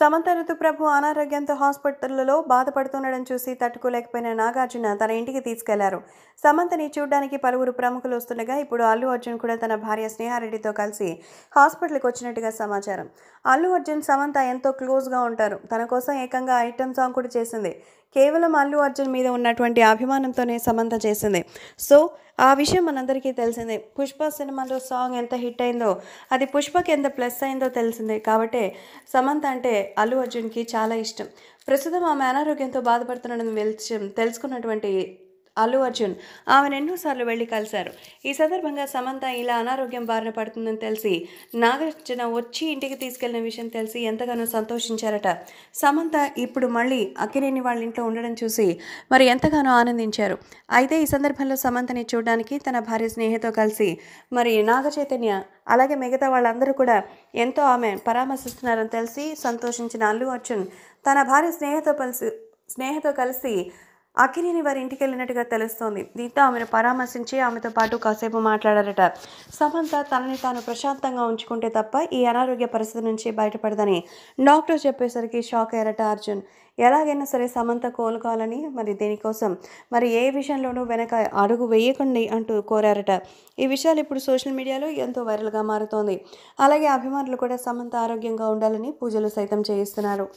సమంత ఋతుప్రభు అనారోగ్యంతో హాస్పిటల్లో బాధపడుతుండడం చూసి తట్టుకోలేకపోయిన నాగార్జున తన ఇంటికి తీసుకెళ్లారు సమంతని చూడడానికి పలువురు ప్రముఖులు వస్తుండగా ఇప్పుడు అల్లు అర్జున్ కూడా తన భార్య స్నేహారెడ్డితో కలిసి హాస్పిటల్కి వచ్చినట్టుగా సమాచారం అల్లు అర్జున్ సమంత ఎంతో క్లోజ్గా ఉంటారు తన కోసం ఏకంగా ఐటమ్ సాంగ్ కూడా చేసింది కేవలం అల్లు అర్జున్ మీద ఉన్నటువంటి అభిమానంతోనే సమంత చేసింది సో ఆ విషయం మనందరికీ తెలిసిందే పుష్ప సినిమాలో సాంగ్ ఎంత హిట్ అయిందో అది పుష్పకి ఎంత ప్లస్ అయిందో తెలిసిందే కాబట్టి సమంత అంటే అల్లు అర్జున్కి చాలా ఇష్టం ప్రస్తుతం ఆమె అనారోగ్యంతో బాధపడుతున్న తెలుసుకున్నటువంటి అల్లు అర్జున్ ఆమెను ఎన్నోసార్లు వెళ్ళి కలిశారు ఈ సందర్భంగా సమంత ఇలా అనారోగ్యం బారిన పడుతుందని తెలిసి నాగార్జున వచ్చి ఇంటికి తీసుకెళ్లిన విషయం తెలిసి ఎంతగానో సంతోషించారట సమంత ఇప్పుడు మళ్ళీ అక్కినేని వాళ్ళ ఇంట్లో ఉండడం చూసి మరి ఎంతగానో ఆనందించారు అయితే ఈ సందర్భంలో సమంతని చూడడానికి తన భార్య స్నేహితో కలిసి మరి నాగచైతన్య అలాగే మిగతా వాళ్ళందరూ కూడా ఎంతో ఆమె పరామర్శిస్తున్నారని తెలిసి సంతోషించిన అల్లు అర్జున్ తన భార్య స్నేహితో కలిసి స్నేహితో కలిసి అఖిలిని వారి ఇంటికి వెళ్ళినట్టుగా తెలుస్తోంది దీంతో ఆమెను పరామర్శించి ఆమెతో పాటు కాసేపు మాట్లాడారట సమంత తనని తాను ప్రశాంతంగా ఉంచుకుంటే తప్ప ఈ అనారోగ్య పరిస్థితి నుంచి బయటపడదని డాక్టర్ చెప్పేసరికి షాక్ అయ్యారట అర్జున్ ఎలాగైనా సరే సమంత కోలుకోవాలని మరి దీనికోసం మరి ఏ విషయంలోనూ వెనక అడుగు వేయకండి అంటూ కోరారట ఈ విషయాలు ఇప్పుడు సోషల్ మీడియాలో ఎంతో వైరల్గా మారుతోంది అలాగే అభిమానులు కూడా సమంత ఆరోగ్యంగా ఉండాలని పూజలు సైతం చేయిస్తున్నారు